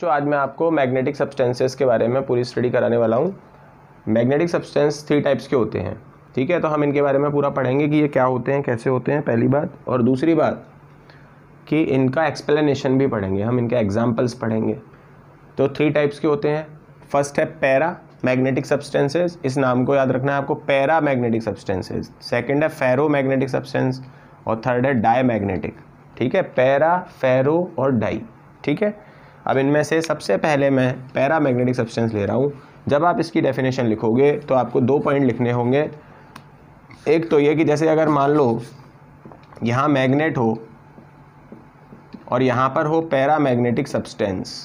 बच्चों आज मैं आपको मैग्नेटिक सब्सटेंसेस के बारे में पूरी स्टडी कराने वाला हूँ मैग्नेटिक सब्सटेंस थ्री टाइप्स के होते हैं ठीक है तो हम इनके बारे में पूरा पढ़ेंगे कि ये क्या होते हैं कैसे होते हैं पहली बात और दूसरी बात कि इनका एक्सप्लेनेशन भी पढ़ेंगे हम इनके एग्जाम्पल्स पढ़ेंगे तो थ्री टाइप्स के होते हैं फर्स्ट है पैरा मैग्नेटिक सब्सटेंसेज इस नाम को याद रखना है आपको पैरा मैग्नेटिक सब्सटेंसेज सेकेंड है फेरो मैग्नेटिक सब्सटेंस और थर्ड है डाई मैग्नेटिक ठीक है पैरा फेरो और डाई ठीक है अब इनमें से सबसे पहले मैं पैरा मैग्नेटिक सब्सटेंस ले रहा हूँ जब आप इसकी डेफिनेशन लिखोगे तो आपको दो पॉइंट लिखने होंगे एक तो ये कि जैसे अगर मान लो यहाँ मैग्नेट हो और यहाँ पर हो पैरा मैग्नेटिक सब्सटेंस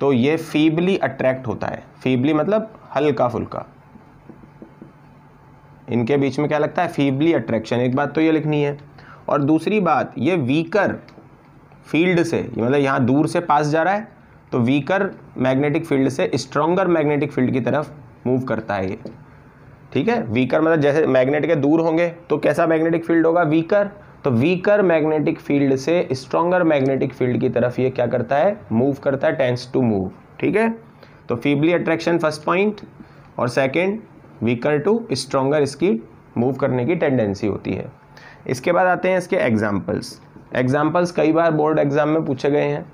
तो ये फीबली अट्रैक्ट होता है फीबली मतलब हल्का फुल्का इनके बीच में क्या लगता है फीबली अट्रैक्शन एक बात तो ये लिखनी है और दूसरी बात ये वीकर फील्ड से मतलब यहाँ दूर से पास जा रहा है तो वीकर मैग्नेटिक फील्ड से स्ट्रॉन्गर मैग्नेटिक फील्ड की तरफ मूव करता है ये ठीक है वीकर मतलब जैसे मैग्नेट के दूर होंगे तो कैसा मैग्नेटिक फील्ड होगा वीकर तो वीकर मैग्नेटिक फील्ड से स्ट्रोंगर मैग्नेटिक फील्ड की तरफ ये क्या करता है मूव करता है टेंस टू मूव ठीक है तो फीबली अट्रैक्शन फर्स्ट पॉइंट और सेकेंड वीकर टू स्ट्रोंगर इसकी मूव करने की टेंडेंसी होती है इसके बाद आते हैं इसके एग्जाम्पल्स एग्जाम्पल्स कई बार बोर्ड एग्ज़ाम में पूछे गए हैं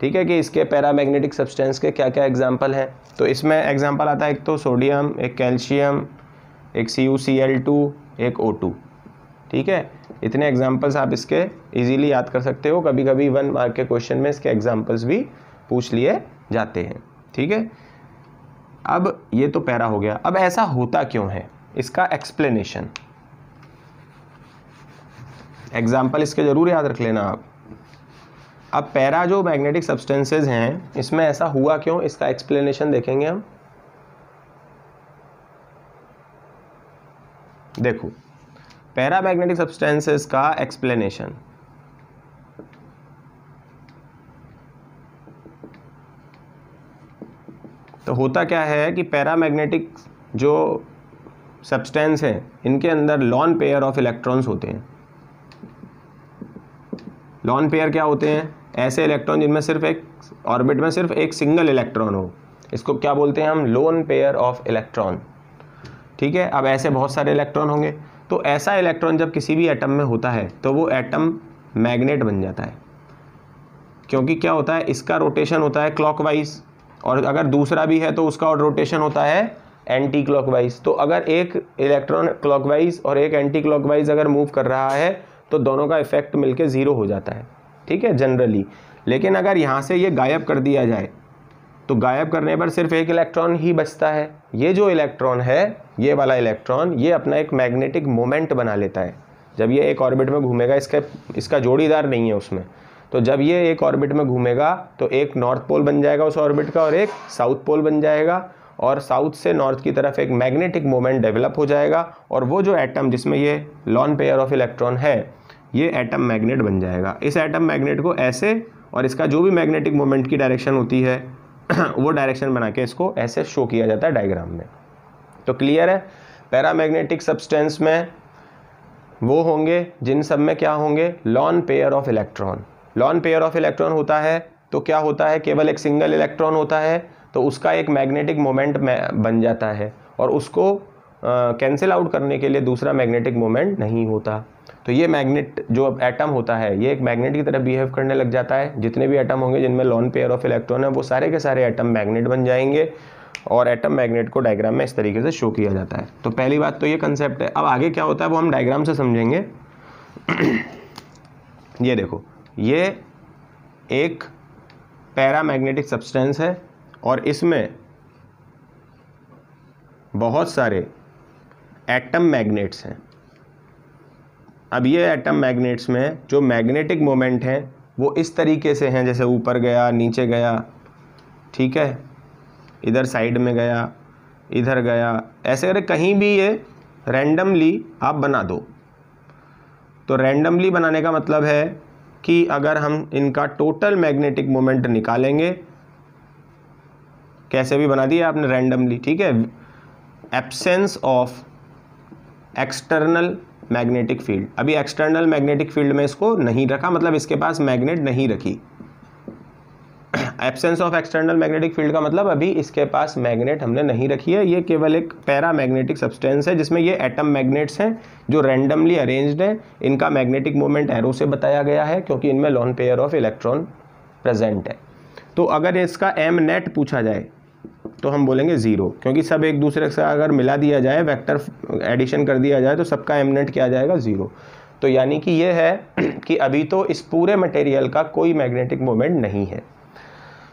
ठीक है कि इसके पैरामैग्नेटिक सब्सटेंस के क्या क्या एग्जाम्पल हैं तो इसमें एग्जाम्पल आता है एक तो सोडियम एक कैल्शियम एक C U C L two एक ओ टू ठीक है इतने एग्जाम्पल्स आप इसके इजीली याद कर सकते हो कभी कभी वन मार्क के क्वेश्चन में इसके एग्जाम्पल्स भी पूछ लिए जाते हैं ठीक है अब ये तो पैरा हो गया अब ऐसा होता क्यों है इसका एक्सप्लेनेशन एग्जाम्पल इसके ज़रूर याद रख लेना आप अब पैरा जो मैग्नेटिक सब्सटेंसेज हैं इसमें ऐसा हुआ क्यों इसका एक्सप्लेनेशन देखेंगे हम देखो पैरा मैग्नेटिक सब्सटेंसेज का एक्सप्लेनेशन तो होता क्या है कि पैरा मैग्नेटिक जो सब्सटेंस हैं इनके अंदर लॉन पेयर ऑफ इलेक्ट्रॉन्स होते हैं लॉन पेयर क्या होते हैं ऐसे इलेक्ट्रॉन जिनमें सिर्फ एक ऑर्बिट में सिर्फ एक सिंगल इलेक्ट्रॉन हो इसको क्या बोलते हैं हम लोन पेयर ऑफ इलेक्ट्रॉन ठीक है अब ऐसे बहुत सारे इलेक्ट्रॉन होंगे तो ऐसा इलेक्ट्रॉन जब किसी भी एटम में होता है तो वो एटम मैग्नेट बन जाता है क्योंकि क्या होता है इसका रोटेशन होता है क्लॉकवाइज और अगर दूसरा भी है तो उसका और रोटेशन होता है एंटी क्लॉकवाइज तो अगर एक इलेक्ट्रॉन क्लॉकवाइज और एक एंटी क्लॉकवाइज अगर मूव कर रहा है तो दोनों का इफेक्ट मिलके ज़ीरो हो जाता है ठीक है जनरली लेकिन अगर यहाँ से ये गायब कर दिया जाए तो गायब करने पर सिर्फ एक इलेक्ट्रॉन ही बचता है ये जो इलेक्ट्रॉन है ये वाला इलेक्ट्रॉन ये अपना एक मैग्नेटिक मोमेंट बना लेता है जब ये एक ऑर्बिट में घूमेगा इसका इसका जोड़ीदार नहीं है उसमें तो जब ये एक ऑर्बिट में घूमेगा तो एक नॉर्थ पोल बन जाएगा उस ऑर्बिट का और एक साउथ पोल बन जाएगा और साउथ से नॉर्थ की तरफ एक मैग्नेटिक मोमेंट डेवलप हो जाएगा और वो जो एटम जिसमें ये लॉन पेयर ऑफ इलेक्ट्रॉन है ये एटम मैग्नेट बन जाएगा इस एटम मैग्नेट को ऐसे और इसका जो भी मैग्नेटिक मोमेंट की डायरेक्शन होती है वो डायरेक्शन बना के इसको ऐसे शो किया जाता है डायग्राम में तो क्लियर है पैरामैग्नेटिक सब्सटेंस में वो होंगे जिन सब में क्या होंगे lone pair of electron lone pair of electron होता है तो क्या होता है केवल एक सिंगल इलेक्ट्रॉन होता है तो उसका एक मैग्नेटिक मोमेंट बन जाता है और उसको कैंसिल आउट करने के लिए दूसरा मैग्नेटिक मोमेंट नहीं होता तो ये मैग्नेट जो एटम होता है ये एक मैग्नेट की तरह बिहेव करने लग जाता है जितने भी एटम होंगे जिनमें लॉन पेयर ऑफ इलेक्ट्रॉन है वो सारे के सारे एटम मैग्नेट बन जाएंगे और एटम मैग्नेट को डायग्राम में इस तरीके से शो किया जाता है तो पहली बात तो ये कंसेप्ट है अब आगे क्या होता है वो हम डायग्राम से समझेंगे ये देखो ये एक पैरा मैग्नेटिक सब्सटेंस है और इसमें बहुत सारे एटम मैग्नेट्स हैं अब ये एटम मैग्नेट्स में जो मैग्नेटिक मोमेंट हैं वो इस तरीके से हैं जैसे ऊपर गया नीचे गया ठीक है इधर साइड में गया इधर गया ऐसे अगर कहीं भी ये रैंडमली आप बना दो तो रैंडमली बनाने का मतलब है कि अगर हम इनका टोटल मैग्नेटिक मोमेंट निकालेंगे कैसे भी बना दिया आपने रैंडमली ठीक है absence of external magnetic field अभी एक्सटर्नल मैग्नेटिक फील्ड में इसको नहीं रखा मतलब इसके पास मैग्नेट नहीं रखी absence of external magnetic field का मतलब अभी इसके पास मैग्नेट हमने नहीं रखी है ये केवल एक पैरा मैग्नेटिक सब्सटेंस है जिसमें ये एटम मैग्नेट्स हैं जो रैंडमली अरेंज्ड हैं इनका मैग्नेटिक मोमेंट एरो से बताया गया है क्योंकि इनमें lone pair of electron present है तो अगर इसका एम नेट पूछा जाए तो हम बोलेंगे ज़ीरो क्योंकि सब एक दूसरे से अगर मिला दिया जाए वेक्टर एडिशन कर दिया जाए तो सबका एमनेट क्या जाएगा ज़ीरो तो यानी कि यह है कि अभी तो इस पूरे मटेरियल का कोई मैग्नेटिक मोमेंट नहीं है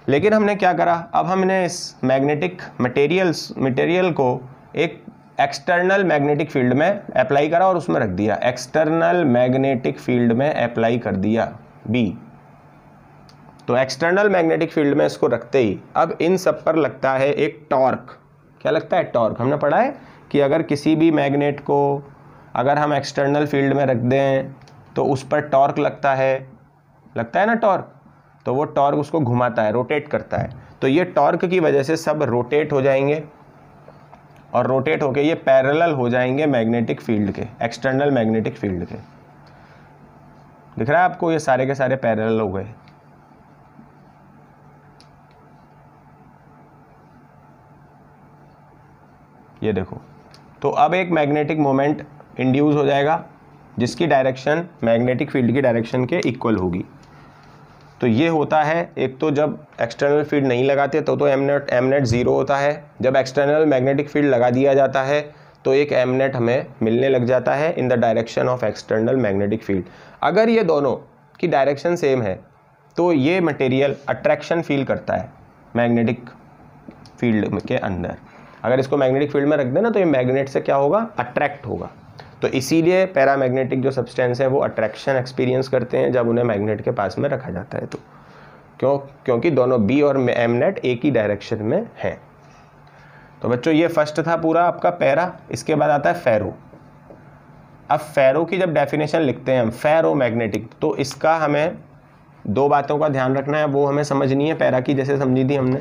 लेकिन हमने क्या करा अब हमने इस मैग्नेटिक मटेरियल्स मटेरियल को एक एक्सटर्नल मैग्नेटिक फील्ड में अप्लाई करा और उसमें रख दिया एक्सटर्नल मैग्नेटिक फील्ड में अप्लाई कर दिया बी तो एक्सटर्नल मैग्नेटिक फील्ड में इसको रखते ही अब इन सब पर लगता है एक टॉर्क क्या लगता है टॉर्क हमने पढ़ा है कि अगर किसी भी मैग्नेट को अगर हम एक्सटर्नल फील्ड में रख दें तो उस पर टॉर्क लगता है लगता है ना टॉर्क तो वो टॉर्क उसको घुमाता है रोटेट करता है तो ये टॉर्क की वजह से सब रोटेट हो जाएंगे और रोटेट होकर ये पैरेलल हो जाएंगे मैग्नेटिक फील्ड के एक्सटर्नल मैग्नेटिक फील्ड के दिख रहा है आपको ये सारे के सारे पैरेलल हो गए ये देखो तो अब एक मैग्नेटिक मोमेंट इंड्यूस हो जाएगा जिसकी डायरेक्शन मैग्नेटिक फील्ड की डायरेक्शन के इक्वल होगी तो ये होता है एक तो जब एक्सटर्नल फील्ड नहीं लगाते तो तो M net M net zero होता है जब एक्सटर्नल मैग्नेटिक फील्ड लगा दिया जाता है तो एक एम नेट हमें मिलने लग जाता है in the direction of external magnetic field अगर ये दोनों की डायरेक्शन सेम है तो ये मटेरियल अट्रैक्शन फील करता है मैग्नेटिक फील्ड के अंदर अगर इसको मैग्नेटिक फील्ड में रख देना तो ये मैग्नेट से क्या होगा अट्रैक्ट होगा तो इसीलिए पैरामैग्नेटिक जो सब्सटेंस है वो अट्रैक्शन एक्सपीरियंस करते हैं जब उन्हें मैग्नेट के पास में रखा जाता है तो क्यों क्योंकि दोनों बी और एम नेट एक ही डायरेक्शन में हैं तो बच्चों ये फर्स्ट था पूरा आपका पैरा इसके बाद आता है फेरो अब फेरो की जब डेफिनेशन लिखते हैं हम फेरो मैग्नेटिक तो इसका हमें दो बातों का ध्यान रखना है वो हमें समझनी है पैरा की जैसे समझी थी हमने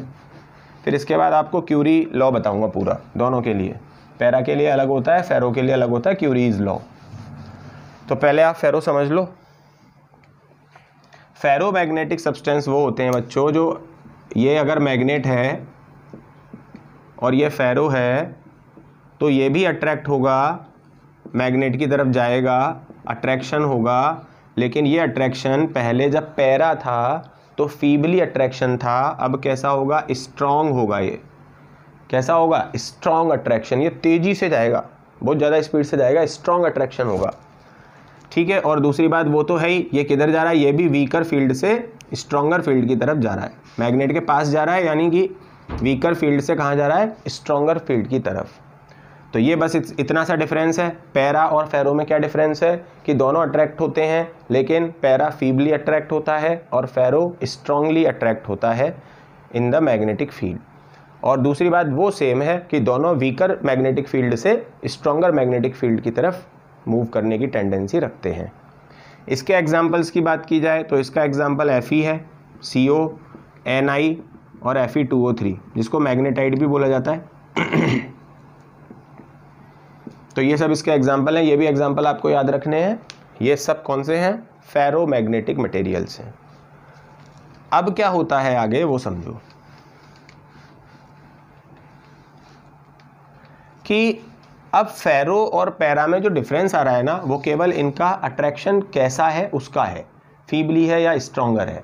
फिर इसके बाद आपको क्यूरी लॉ बताऊंगा पूरा दोनों के लिए पैरा के लिए अलग होता है फेरो के लिए अलग होता है क्यूरीज लॉ तो पहले आप फेरो समझ लो फेरो मैग्नेटिक सब्सटेंस वो होते हैं बच्चों जो ये अगर मैग्नेट है और ये फेरो है तो ये भी अट्रैक्ट होगा मैग्नेट की तरफ जाएगा अट्रैक्शन होगा लेकिन ये अट्रैक्शन पहले जब पैरा था तो फीबली अट्रैक्शन था अब कैसा होगा स्ट्रांग होगा ये कैसा होगा स्ट्रांग अट्रैक्शन ये तेज़ी से जाएगा बहुत ज़्यादा स्पीड से जाएगा स्ट्रांग अट्रैक्शन होगा ठीक है और दूसरी बात वो तो है ही ये किधर जा रहा है ये भी वीकर फील्ड से स्ट्रॉन्गर फील्ड की तरफ जा रहा है मैग्नेट के पास जा रहा है यानी कि वीकर फील्ड से कहाँ जा रहा है स्ट्रांगर फील्ड की तरफ तो ये बस इतना सा डिफरेंस है पैरा और फेरो में क्या डिफरेंस है कि दोनों अट्रैक्ट होते हैं लेकिन पैरा फीबली अट्रैक्ट होता है और फेरो स्ट्रांगली अट्रैक्ट होता है इन द मैग्नेटिक फील्ड और दूसरी बात वो सेम है कि दोनों वीकर मैग्नेटिक फील्ड से स्ट्रॉन्गर मैग्नेटिक फील्ड की तरफ मूव करने की टेंडेंसी रखते हैं इसके एग्जाम्पल्स की बात की जाए तो इसका एग्जाम्पल एफ है सी ओ एन आई और F E two O three जिसको मैग्नेटाइट भी बोला जाता है तो ये सब इसके एग्जाम्पल हैं ये भी एग्जाम्पल आपको याद रखने हैं ये सब कौन से हैं फेरोमैग्नेटिक मटेरियल्स हैं अब क्या होता है आगे वो समझो कि अब फेरो और पैरा में जो डिफरेंस आ रहा है ना वो केवल इनका अट्रैक्शन कैसा है उसका है फीबली है या स्ट्रोंगर है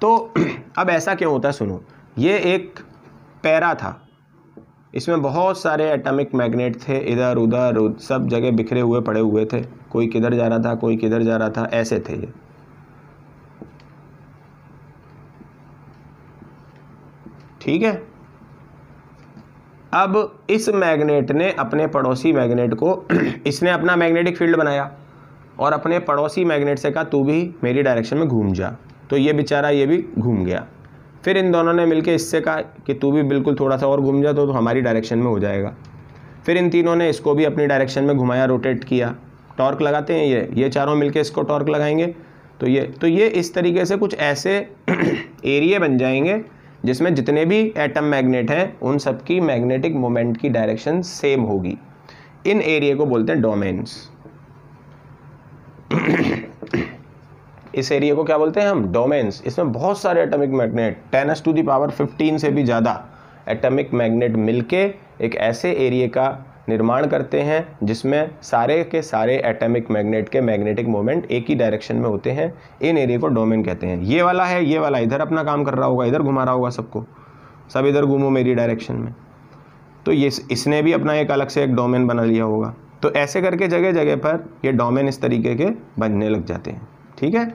तो अब ऐसा क्यों होता है सुनो ये एक पैरा था इसमें बहुत सारे एटॉमिक मैग्नेट थे इधर उधर सब जगह बिखरे हुए पड़े हुए थे कोई किधर जा रहा था कोई किधर जा रहा था ऐसे थे ये ठीक है अब इस मैग्नेट ने अपने पड़ोसी मैग्नेट को इसने अपना मैग्नेटिक फील्ड बनाया और अपने पड़ोसी मैग्नेट से कहा तू भी मेरी डायरेक्शन में घूम जा तो ये बेचारा ये भी घूम गया फिर इन दोनों ने मिलकर इससे कहा कि तू भी बिल्कुल थोड़ा सा और घूम जा तो, तो हमारी डायरेक्शन में हो जाएगा फिर इन तीनों ने इसको भी अपनी डायरेक्शन में घुमाया रोटेट किया टॉर्क लगाते हैं ये ये चारों मिलकर इसको टॉर्क लगाएंगे तो ये तो ये इस तरीके से कुछ ऐसे एरिए बन जाएंगे जिसमें जितने भी एटम मैग्नेट हैं उन सब की मैग्नेटिक मोमेंट की डायरेक्शन सेम होगी इन एरिए को बोलते हैं डोमेन्स इस एरिया को क्या बोलते हैं हम डोमेन्स इसमें बहुत सारे atomic magnet ten s to the power fifteen से भी ज़्यादा एटॉमिक मैग्नेट मिलके एक ऐसे एरिया का निर्माण करते हैं जिसमें सारे के सारे एटॉमिक मैग्नेट के मैग्नेटिक मोमेंट एक ही डायरेक्शन में होते हैं इन एरिया को डोमेन कहते हैं ये वाला है ये वाला इधर अपना काम कर रहा होगा इधर घुमा रहा होगा सबको सब इधर घूमो मेरी डायरेक्शन में तो ये इसने भी अपना एक अलग से एक डोमेन बना लिया होगा तो ऐसे करके जगह जगह पर ये डोमेन इस तरीके के बनने लग जाते हैं ठीक है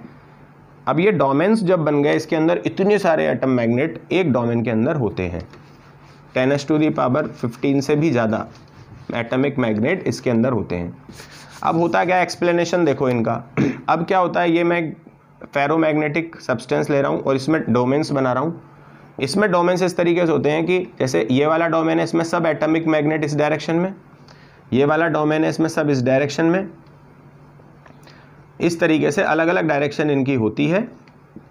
अब ये डोमेन्स जब बन गए इसके अंदर इतने सारे एटम मैग्नेट एक डोमेन के अंदर होते हैं ten s to the power fifteen से भी ज़्यादा एटमिक मैग्नेट इसके अंदर होते हैं अब होता क्या एक्सप्लेनेशन देखो इनका अब क्या होता है ये मैं फेरोमैग्नेटिक सब्सटेंस ले रहा हूँ और इसमें डोमेन्स बना रहा हूँ इसमें डोमेन्स इस तरीके से होते हैं कि जैसे ये वाला डोमेन है इसमें सब एटमिक मैग्नेट इस डायरेक्शन में ये वाला डोमेन है इसमें सब इस डायरेक्शन में इस तरीके से अलग अलग डायरेक्शन इनकी होती है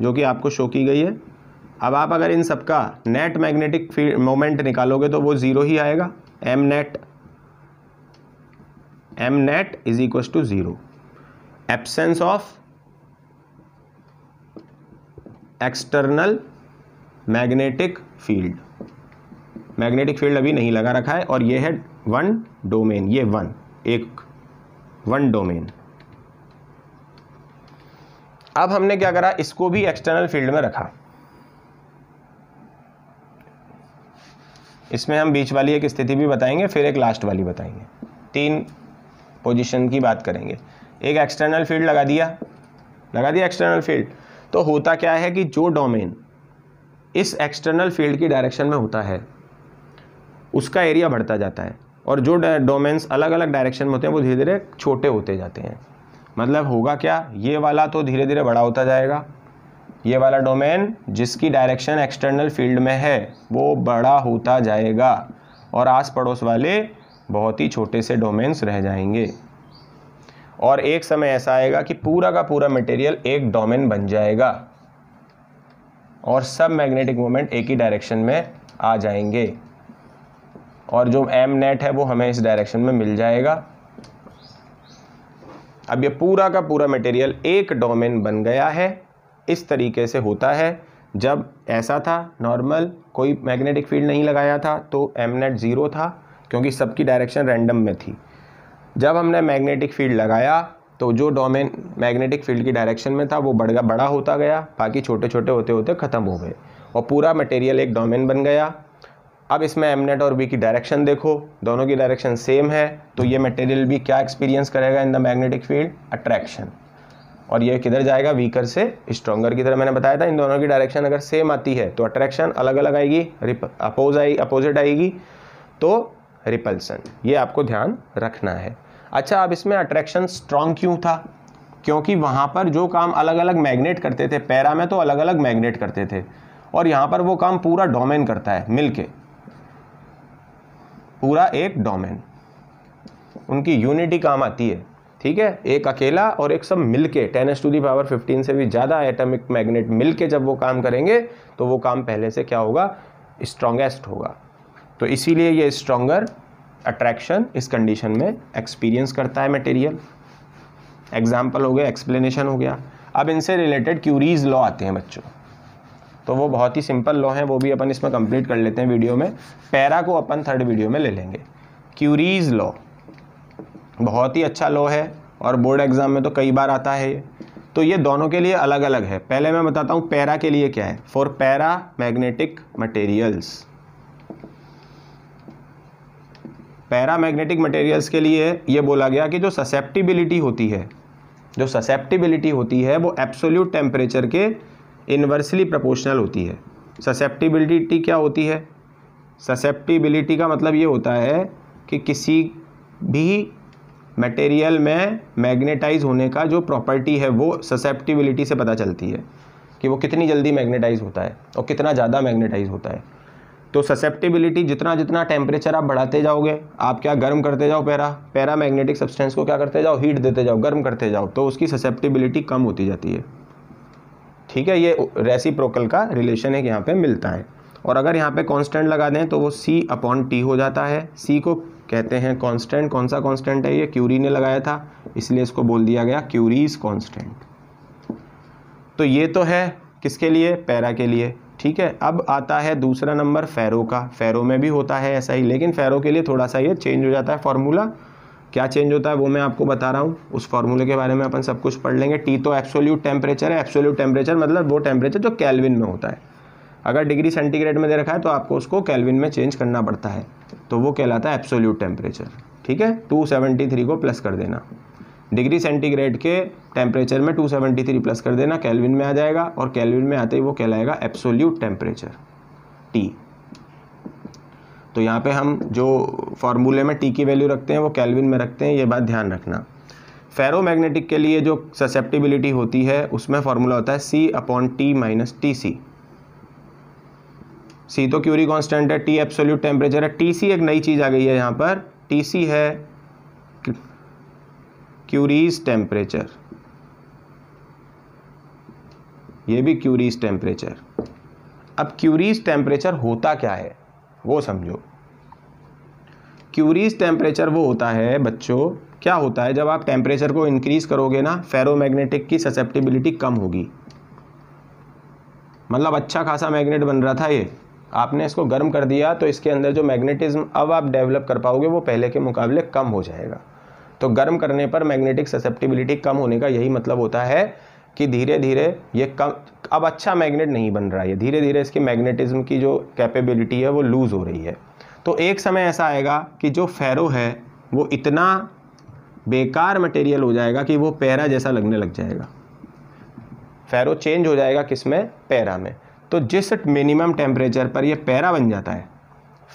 जो कि आपको शो की गई है अब आप अगर इन सबका नेट मैग्नेटिक फील्ड मोमेंट निकालोगे तो वो ज़ीरो ही आएगा M net M net is equal to zero absence of external magnetic field magnetic field अभी नहीं लगा रखा है और ये है वन डोमेन ये वन एक वन डोमेन अब हमने क्या करा इसको भी एक्सटर्नल फील्ड में रखा इसमें हम बीच वाली एक स्थिति भी बताएंगे फिर एक लास्ट वाली बताएंगे तीन पोजीशन की बात करेंगे एक एक्सटर्नल फील्ड लगा दिया लगा दिया एक्सटर्नल फील्ड तो होता क्या है कि जो डोमेन इस एक्सटर्नल फील्ड की डायरेक्शन में होता है उसका एरिया बढ़ता जाता है और जो डोमेन्स अलग अलग डायरेक्शन में होते हैं वो धीरे धीरे छोटे होते जाते हैं मतलब होगा क्या ये वाला तो धीरे धीरे बड़ा होता जाएगा ये वाला डोमेन जिसकी डायरेक्शन एक्सटर्नल फील्ड में है वो बड़ा होता जाएगा और आस पड़ोस वाले बहुत ही छोटे से डोमेन्स रह जाएंगे और एक समय ऐसा आएगा कि पूरा का पूरा मटेरियल एक डोमेन बन जाएगा और सब मैग्नेटिक मोमेंट एक ही डायरेक्शन में आ जाएंगे और जो एम नेट है वो हमें इस डायरेक्शन में मिल जाएगा अब ये पूरा का पूरा मटेरियल एक डोमेन बन गया है इस तरीके से होता है जब ऐसा था नॉर्मल कोई मैग्नेटिक फील्ड नहीं लगाया था तो एम नेट ज़ीरो था क्योंकि सबकी डायरेक्शन रैंडम में थी जब हमने मैग्नेटिक फील्ड लगाया तो जो डोमेन मैग्नेटिक फील्ड की डायरेक्शन में था वो बढ़ गया बड़ा होता गया बाकी छोटे छोटे होते होते ख़त्म हो गए और पूरा मटेरियल एक डोमेन बन गया अब इसमें एमनेट और बी की डायरेक्शन देखो दोनों की डायरेक्शन सेम है तो ये मटेरियल भी क्या एक्सपीरियंस करेगा in the magnetic field attraction और ये किधर जाएगा वीकर से स्ट्रॉगर की तरह मैंने बताया था इन दोनों की डायरेक्शन अगर सेम आती है तो अट्रैक्शन अलग अलग आएगी अपोज आएगी अपोजिट आएगी तो रिपल्सन ये आपको ध्यान रखना है अच्छा अब इसमें अट्रैक्शन स्ट्रॉन्ग क्यों था क्योंकि वहाँ पर जो काम अलग अलग मैग्नेट करते थे पैरा में तो अलग अलग मैग्नेट करते थे और यहाँ पर वो काम पूरा डोमेन करता है मिल के पूरा एक डोमेन उनकी यूनिटी काम आती है ठीक है एक अकेला और एक सब मिलके ten s to the power fifteen से भी ज़्यादा एटॉमिक मैग्नेट मिलके जब वो काम करेंगे तो वो काम पहले से क्या होगा स्ट्रॉन्गेस्ट होगा तो इसीलिए ये स्ट्रॉन्गर अट्रैक्शन इस कंडीशन में एक्सपीरियंस करता है मटेरियल एग्जाम्पल हो गया एक्सप्लेनेशन हो गया अब इनसे रिलेटेड क्यूरीज लॉ आते हैं बच्चों तो वो बहुत ही सिंपल लॉ है वो भी अपन इसमें कंप्लीट कर लेते हैं वीडियो में पैरा को अपन थर्ड वीडियो में ले लेंगे क्यूरीज लॉ बहुत ही अच्छा लॉ है और बोर्ड एग्ज़ाम में तो कई बार आता है तो ये दोनों के लिए अलग अलग है पहले मैं बताता हूँ पैरा के लिए क्या है for paramagnetic materials paramagnetic materials के लिए ये बोला गया कि जो ससेप्टिबिलिटी होती है जो ससेप्टिबिलिटी होती है वो एब्सोल्यूट टेम्परेचर के इन्वर्सली प्रपोर्शनल होती है ससेप्टिबिलिटी क्या होती है ससेप्टिबिलिटी का मतलब ये होता है कि किसी भी मटेरियल में मैग्नेटाइज होने का जो प्रॉपर्टी है वो ससेप्टिबिलिटी से पता चलती है कि वो कितनी जल्दी मैग्नेटाइज होता है और कितना ज़्यादा मैग्नेटाइज होता है तो ससेप्टिबिलिटी जितना जितना टेम्परेचर आप बढ़ाते जाओगे आप क्या गर्म करते जाओ पैरा पैरा मैग्नेटिक सब्सटेंस को क्या करते जाओ हीट देते जाओ गर्म करते जाओ तो उसकी ससेप्टिबिलिटी कम होती जाती है ठीक है ये रेसिप्रोकल का रिलेशन एक यहाँ पे मिलता है और अगर यहाँ पे कांस्टेंट लगा दें तो वो c अपॉन टी हो जाता है c को कहते हैं कांस्टेंट कौन सा कांस्टेंट है ये क्यूरी ने लगाया था इसलिए इसको बोल दिया गया क्यूरीज कांस्टेंट तो ये तो है किसके लिए पैरा के लिए ठीक है अब आता है दूसरा नंबर फेरो का फेरो में भी होता है ऐसा ही लेकिन फेरो के लिए थोड़ा सा ये चेंज हो जाता है फॉर्मूला क्या चेंज होता है वो मैं आपको बता रहा हूँ उस फॉर्मूले के बारे में अपन सब कुछ पढ़ लेंगे टी तो एब्सोल्यूट टेम्परेचर है एब्सोल्यूट टेम्परेचर मतलब वो टेम्परेचर जो कैलविन में होता है अगर डिग्री सेंटीग्रेड में दे रखा है तो आपको उसको कैलविन में चेंज करना पड़ता है तो वो कहलाता है एब्सोल्यूट टेम्परेचर ठीक है टू को प्लस कर देना डिग्री सेंटीग्रेड के टेम्परेचर में 273 प्लस कर देना कैलविन में आ जाएगा और कैलविन में आते ही वो कहलाएगा एब्सोल्यूट टेम्परेचर टी तो यहाँ पे हम जो फार्मूले में टी की वैल्यू रखते हैं वो कैलविन में रखते हैं ये बात ध्यान रखना फेरोमैग्नेटिक के लिए जो ससेप्टिबिलिटी होती है उसमें फार्मूला होता है C upon T minus T C C तो क्यूरी कांस्टेंट है टी एब्सोल्यूट टेम्परेचर है टी सी एक नई चीज़ आ गई है यहाँ पर टी सी है क्यूरीज टेम्परेचर ये भी क्यूरीज टेम्परेचर अब क्यूरीज टेम्परेचर होता क्या है वो समझो क्यूरीज टेम्परेचर वो होता है बच्चों क्या होता है जब आप टेम्परेचर को इंक्रीज़ करोगे ना फेरोमैग्नेटिक की ससेप्टिबिलिटी कम होगी मतलब अच्छा खासा मैग्नेट बन रहा था ये आपने इसको गर्म कर दिया तो इसके अंदर जो मैग्नेटिज्म अब आप डेवलप कर पाओगे वो पहले के मुकाबले कम हो जाएगा तो गर्म करने पर मैग्नेटिक ससेप्टिबिलिटी कम होने का यही मतलब होता है कि धीरे धीरे ये कम अब अच्छा मैग्नेट नहीं बन रहा है धीरे धीरे इसकी मैग्नेटिज्म की जो कैपेबिलिटी है वो लूज़ हो रही है तो एक समय ऐसा आएगा कि जो फेरो है वो इतना बेकार मटेरियल हो जाएगा कि वो पैरा जैसा लगने लग जाएगा फेरो चेंज हो जाएगा किस में पैरा में तो जिस मिनिमम टेम्परेचर पर ये पैरा बन जाता है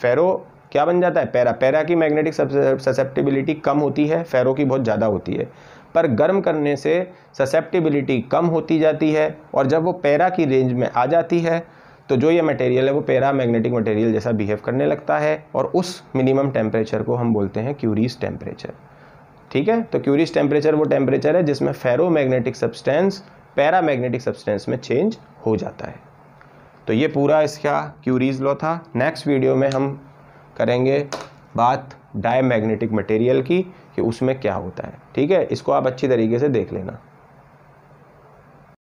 फेरो क्या बन जाता है पैरा पैरा की मैग्नेटिक ससेप्टिबिलिटी कम होती है फेरो की बहुत ज़्यादा होती है पर गर्म करने से ससेप्टिबिलिटी कम होती जाती है और जब वो पैरा की रेंज में आ जाती है तो जो ये मटेरियल है वो पैरा मैग्नेटिक मटेरियल जैसा बिहेव करने लगता है और उस मिनिमम टेम्परेचर को हम बोलते हैं क्यूरीज टेम्परेचर ठीक है तो क्यूरीज टेम्परेचर वो टेम्परेचर है जिसमें ferromagnetic substance paramagnetic substance में चेंज हो जाता है तो ये पूरा इसका क्यूरीज लॉ था नेक्स्ट वीडियो में हम करेंगे बात डायमैग्नेटिक मटेरियल की कि उसमें क्या होता है ठीक है इसको आप अच्छी तरीके से देख लेना